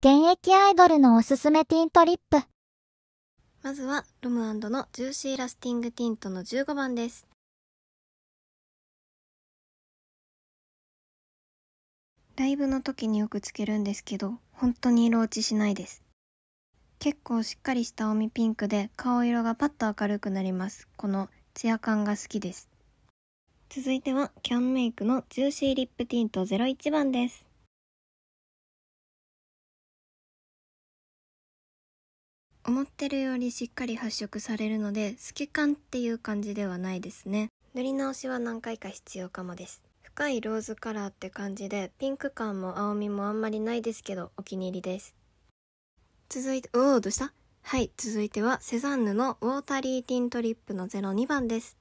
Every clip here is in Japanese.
現役アイドルのおすすめティントリップ。まずは、ロムのジューシーラスティングティントの15番です。ライブの時によくつけるんですけど、本当に色落ちしないです。結構しっかりした青みピンクで顔色がパッと明るくなります。このツヤ感が好きです。続いては、キャンメイクのジューシーリップティント01番です。思ってるよりしっかり発色されるので透け感っていう感じではないですね塗り直しは何回か必要かもです深いローズカラーって感じでピンク感も青みもあんまりないですけどお気に入りです続いておおどうしたはい続いてはセザンヌのウォータリーティントリップの02番です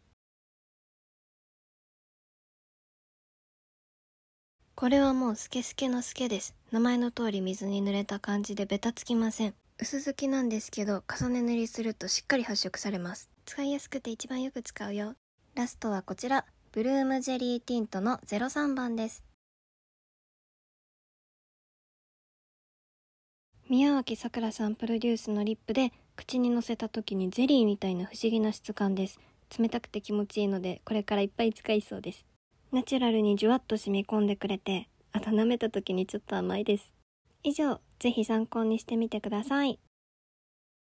これはもうスケスケのスケです名前の通り水に濡れた感じでベタつきません薄付きなんですけど重ね塗りするとしっかり発色されます使いやすくて一番よく使うよラストはこちらブルームジェリーティントの03番です宮脇さくらさんプロデュースのリップで口にのせた時にゼリーみたいな不思議な質感です冷たくて気持ちいいのでこれからいっぱい使いそうですナチュラルにじゅわっと染み込んでくれてあと舐めた時にちょっと甘いです以上ぜひ参考にしてみてください。